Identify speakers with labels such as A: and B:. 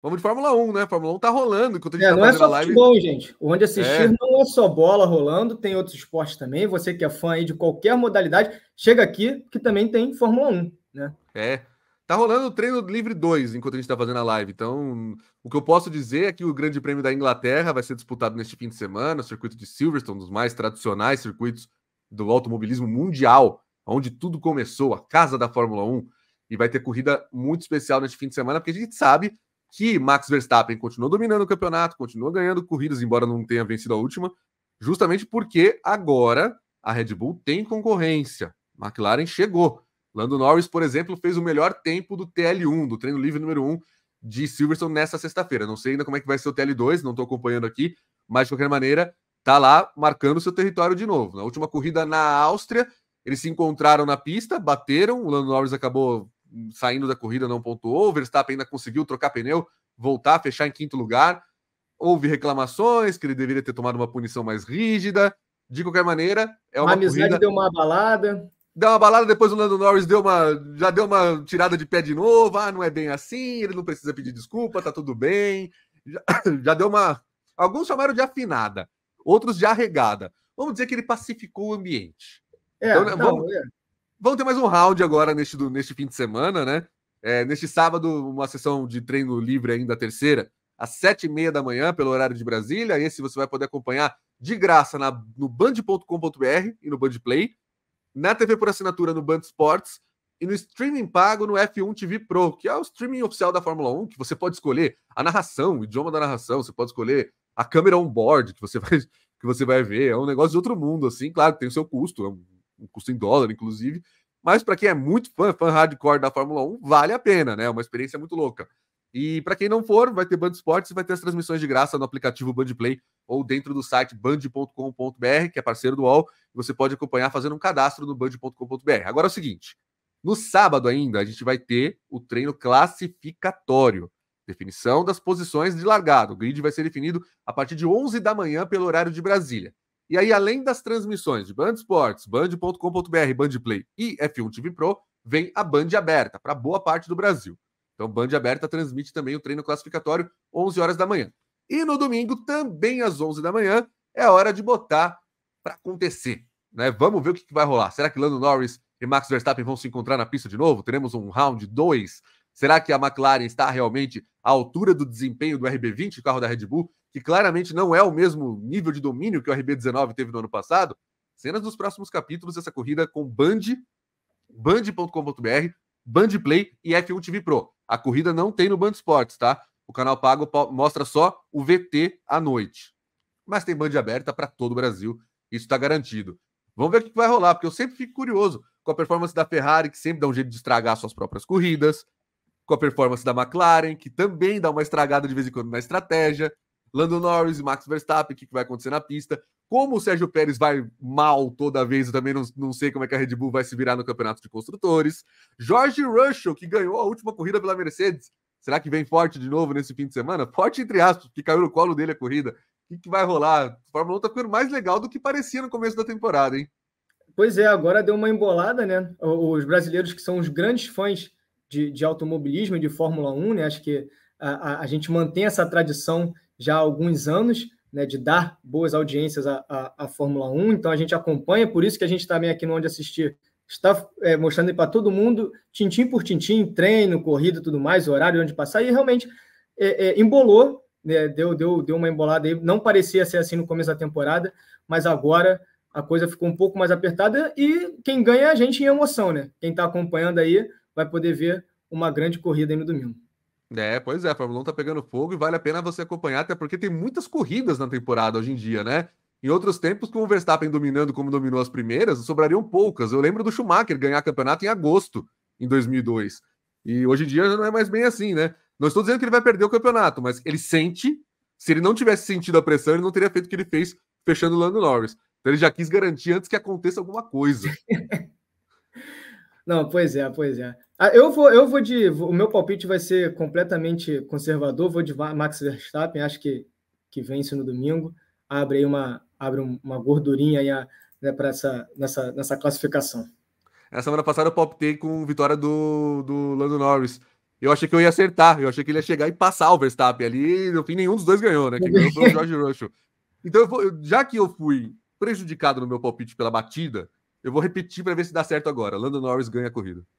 A: Vamos de Fórmula 1, né? Fórmula 1 tá rolando
B: enquanto a gente é, tá não é só live. futebol, gente. Onde assistir é.
A: não é só bola rolando, tem outros esportes também. Você que é fã aí de qualquer modalidade, chega aqui que também tem Fórmula 1, né?
B: É. Tá rolando o treino livre 2 enquanto a gente tá fazendo a live. Então, o que eu posso dizer é que o Grande Prêmio da Inglaterra vai ser disputado neste fim de semana, o circuito de Silverstone, um dos mais tradicionais circuitos do automobilismo mundial, onde tudo começou, a casa da Fórmula 1. E vai ter corrida muito especial neste fim de semana, porque a gente sabe que Max Verstappen continuou dominando o campeonato, continua ganhando corridas, embora não tenha vencido a última, justamente porque agora a Red Bull tem concorrência. McLaren chegou. Lando Norris, por exemplo, fez o melhor tempo do TL1, do treino livre número 1 de Silverstone nessa sexta-feira. Não sei ainda como é que vai ser o TL2, não estou acompanhando aqui, mas de qualquer maneira, tá lá marcando seu território de novo. Na última corrida na Áustria, eles se encontraram na pista, bateram, o Lando Norris acabou saindo da corrida não pontuou, o Verstappen ainda conseguiu trocar pneu, voltar, fechar em quinto lugar. Houve reclamações que ele deveria ter tomado uma punição mais rígida. De qualquer maneira, é uma. A amizade corrida... deu uma balada. Deu uma balada, depois o Lando Norris deu uma, já deu uma tirada de pé de novo. Ah, não é bem assim, ele não precisa pedir desculpa, tá tudo bem. Já, já deu uma. Alguns chamaram de afinada, outros de arregada. Vamos dizer que ele pacificou o ambiente. É, então, né, vamos... é. Vão ter mais um round agora neste, neste fim de semana, né? É, neste sábado, uma sessão de treino livre ainda, terceira, às sete e meia da manhã, pelo horário de Brasília. Esse você vai poder acompanhar de graça na, no band.com.br e no Band Play, na TV por assinatura no Band Sports e no streaming pago no F1 TV Pro, que é o streaming oficial da Fórmula 1, que você pode escolher a narração, o idioma da narração, você pode escolher a câmera on board que você vai, que você vai ver. É um negócio de outro mundo, assim, claro, tem o seu custo, é um custo em dólar, inclusive. Mas para quem é muito fã, fã hardcore da Fórmula 1, vale a pena, né? É uma experiência muito louca. E para quem não for, vai ter Band Esportes e vai ter as transmissões de graça no aplicativo Band Play ou dentro do site band.com.br, que é parceiro do UOL. Você pode acompanhar fazendo um cadastro no band.com.br. Agora é o seguinte: no sábado ainda, a gente vai ter o treino classificatório. Definição das posições de largada. O grid vai ser definido a partir de 11 da manhã pelo horário de Brasília. E aí, além das transmissões de Band Esportes, band.com.br, Bandplay e F1 TV Pro, vem a Band aberta para boa parte do Brasil. Então, Band aberta transmite também o treino classificatório 11 horas da manhã. E no domingo, também às 11 da manhã, é hora de botar para acontecer. Né? Vamos ver o que, que vai rolar. Será que Lando Norris e Max Verstappen vão se encontrar na pista de novo? Teremos um round 2? Será que a McLaren está realmente à altura do desempenho do RB20, o carro da Red Bull, que claramente não é o mesmo nível de domínio que o RB19 teve no ano passado, cenas dos próximos capítulos dessa corrida com Band, band.com.br, Band Play e F1 TV Pro. A corrida não tem no Band Sports, tá? O canal pago mostra só o VT à noite. Mas tem Band aberta para todo o Brasil, isso está garantido. Vamos ver o que vai rolar, porque eu sempre fico curioso com a performance da Ferrari, que sempre dá um jeito de estragar suas próprias corridas, com a performance da McLaren, que também dá uma estragada de vez em quando na estratégia, Lando Norris, Max Verstappen, o que, que vai acontecer na pista. Como o Sérgio Pérez vai mal toda vez, eu também não, não sei como é que a Red Bull vai se virar no campeonato de construtores. George Russell, que ganhou a última corrida pela Mercedes. Será que vem forte de novo nesse fim de semana? Forte entre aspas, que caiu no colo dele a corrida. O que, que vai rolar? A Fórmula 1 tá ficando mais legal do que parecia no começo da temporada, hein? Pois é, agora deu uma embolada, né? Os brasileiros
A: que são os grandes fãs de, de automobilismo e de Fórmula 1, né? Acho que a, a, a gente mantém essa tradição já há alguns anos, né, de dar boas audiências à, à, à, Fórmula 1, então a gente acompanha, por isso que a gente também tá aqui no Onde Assistir está é, mostrando para todo mundo, tintim por tintim, treino, corrida tudo mais, horário onde passar, e realmente é, é, embolou, né, deu, deu, deu uma embolada aí, não parecia ser assim no começo da temporada, mas agora a coisa ficou um pouco mais apertada e quem ganha é a gente em emoção, né? Quem está acompanhando aí vai poder ver uma grande corrida aí no domingo.
B: É, pois é, a Fórmula 1 tá pegando fogo e vale a pena você acompanhar, até porque tem muitas corridas na temporada hoje em dia, né? Em outros tempos, com o Verstappen dominando como dominou as primeiras, sobrariam poucas. Eu lembro do Schumacher ganhar campeonato em agosto, em 2002. E hoje em dia já não é mais bem assim, né? Não estou dizendo que ele vai perder o campeonato, mas ele sente. Se ele não tivesse sentido a pressão, ele não teria feito o que ele fez fechando o Lando Norris. Então ele já quis garantir antes que aconteça alguma coisa.
A: não, pois é, pois é. Ah, eu vou, eu vou de. O meu palpite vai ser completamente conservador. Vou de Max Verstappen, acho que, que vence no domingo. Abre aí uma, abre uma gordurinha aí né, para essa nessa, nessa classificação.
B: Na semana passada eu palpitei com vitória do, do Lando Norris. Eu achei que eu ia acertar, eu achei que ele ia chegar e passar o Verstappen ali. No fim, nenhum dos dois ganhou, né? Que ganhou foi o George Russell. Então, eu vou, já que eu fui prejudicado no meu palpite pela batida, eu vou repetir para ver se dá certo agora. Lando Norris ganha a corrida.